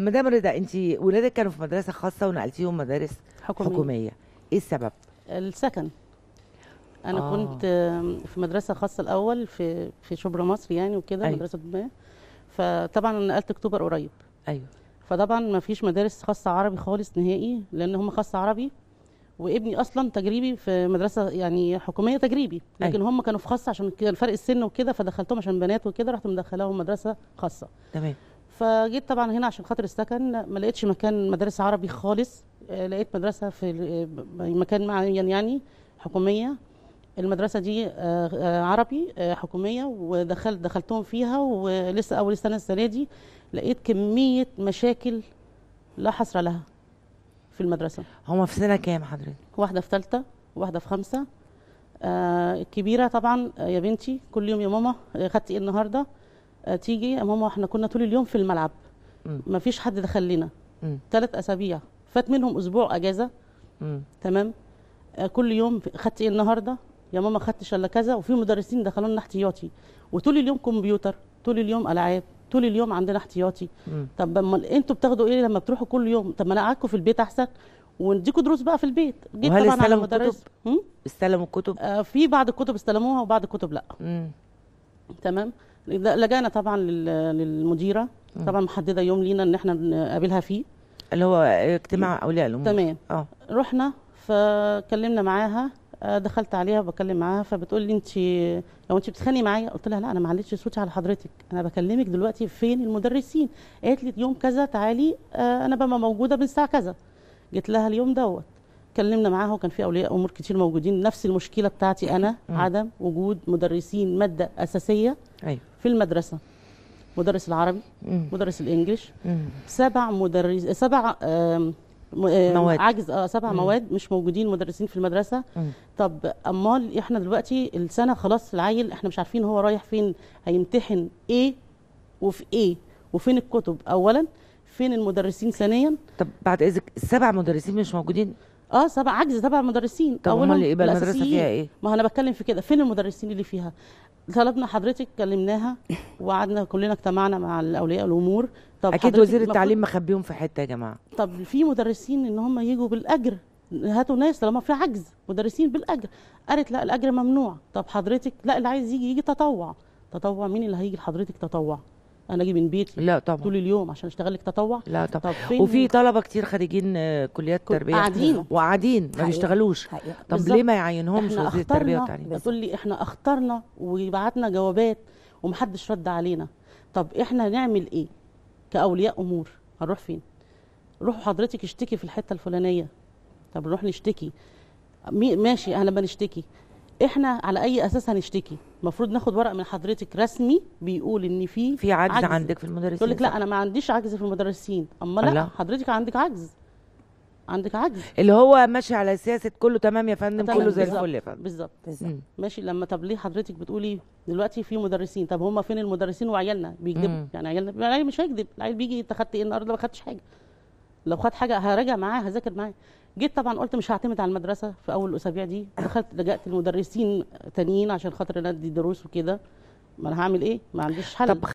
مدام رضا انت ولادك كانوا في مدرسه خاصه ونقلتيهم مدارس حكومية. حكوميه ايه السبب السكن انا آه. كنت في مدرسه خاصه الاول في في شبرا مصر يعني وكده أيوه. مدرسه ما فطبعا نقلت اكتوبر قريب ايوه فطبعا ما فيش مدارس خاصه عربي خالص نهائي لان هم خاصه عربي وابني اصلا تجريبي في مدرسه يعني حكوميه تجريبي أيوه. لكن أيوة. هم كانوا في خاصه عشان كده الفرق السن وكده فدخلتهم عشان بنات وكده رحت مدخلاهم مدرسه خاصه تمام فجيت طبعا هنا عشان خاطر السكن ما لقيتش مكان مدارس عربي خالص آه، لقيت مدرسه في آه، يعني مكان معين يعني حكوميه المدرسه دي آه، عربي حكوميه ودخلت دخلتهم فيها ولسه اول سنه السنه دي لقيت كميه مشاكل لا حصر لها في المدرسه هما في سنه كام حضرتك واحده في ثالثه واحده في خمسه الكبيره طبعا يا بنتي كل يوم يا ماما خدتي ايه النهارده تيجي يا ماما احنا كنا طول اليوم في الملعب ما فيش حد دخل لنا ثلاث اسابيع فات منهم اسبوع اجازه مم. تمام آه، كل يوم خدت ايه النهارده يا ماما خدتش الا كذا وفي مدرسين دخلوا لنا احتياطي وطول اليوم كمبيوتر طول اليوم العاب طول اليوم عندنا احتياطي مم. طب امال انتوا بتاخدوا ايه لما بتروحوا كل يوم طب ما انا اقعدكم في البيت احسن ونديكوا دروس بقى في البيت جيت وهل طبعا على المدرس استلموا الكتب آه في بعض الكتب استلموها وبعض الكتب لا مم. تمام لجانا طبعا للمديره طبعا محدده يوم لينا ان احنا نقابلها فيه اللي هو اجتماع اولياء الامور تمام اه رحنا فكلمنا معاها آه، دخلت عليها وبكلم معاها فبتقول لي انت لو انت بتتخانقي معايا قلت لها لا انا ما عليتش صوتي على حضرتك انا بكلمك دلوقتي فين المدرسين قالت لي يوم كذا تعالي آه، انا ببقى موجوده من الساعه كذا جيت لها اليوم دوت اتكلمنا معاها وكان في اولياء امور كتير موجودين نفس المشكله بتاعتي انا م. عدم وجود مدرسين ماده اساسيه أيوه. في المدرسه مدرس العربي م. مدرس الانجليش م. سبع مدرس سبع مواد عجز اه سبع مم. مواد مش موجودين مدرسين في المدرسه مم. طب امال احنا دلوقتي السنه خلاص العيل احنا مش عارفين هو رايح فين هيمتحن ايه وفي ايه وفين الكتب اولا فين المدرسين ثانيا طب بعد اذنك السبع مدرسين مش موجودين اه سبع عجز سبع مدرسين طب هم اللي يبقى المدرسه فيها ايه؟ ما انا بتكلم في كده فين المدرسين اللي فيها؟ طلبنا حضرتك كلمناها وقعدنا كلنا اجتمعنا مع الاولياء الامور طب اكيد وزير التعليم مخبيهم في حته يا جماعه طب في مدرسين ان هم يجوا بالاجر هاتوا ناس طالما في عجز مدرسين بالاجر قالت لا الاجر ممنوع طب حضرتك لا اللي عايز يجي يجي تطوع تطوع مين اللي هيجي لحضرتك تطوع انا اجي من بيتي لا طبعا طول اليوم عشان اشتغل لك تطوع لا طبعا طب وفي طلبه كتير خارجين آه، كليات تربيه قاعدين وقاعدين ما بيشتغلوش طب بالزبط. ليه ما يعينهمش وزير التربيه والتعليم بتقول لي احنا اخترنا وبعتنا جوابات ومحدش رد علينا طب احنا هنعمل ايه كاولياء امور هنروح فين روحوا حضرتك اشتكي في الحته الفلانيه طب نروح نشتكي ماشي احنا بنشتكي احنا على اي اساس هنشتكي المفروض ناخد ورق من حضرتك رسمي بيقول ان في في عجز, عجز عندك في المدرسين تقول لك لا انا ما عنديش عجز في المدرسين اما لا حضرتك عندك عجز عندك عجز اللي هو ماشي على سياسه كله تمام يا فندم كله زي الفل يا فندم بالظبط ماشي لما طب ليه حضرتك بتقولي دلوقتي في مدرسين طب هم فين المدرسين وعيالنا بيكذبوا يعني عيالنا العيال يعني مش هيكذب العيال بيجي انت خدت ايه النهارده ما خدتش حاجه لو خد حاجه هراجع معاه هذاكر معاه جيت طبعا قلت مش هعتمد على المدرسه في اول الاسابيع دي دخلت لجأت لمدرسين تانيين عشان خاطر ادي دروس وكده ما انا هعمل ايه ما عنديش حل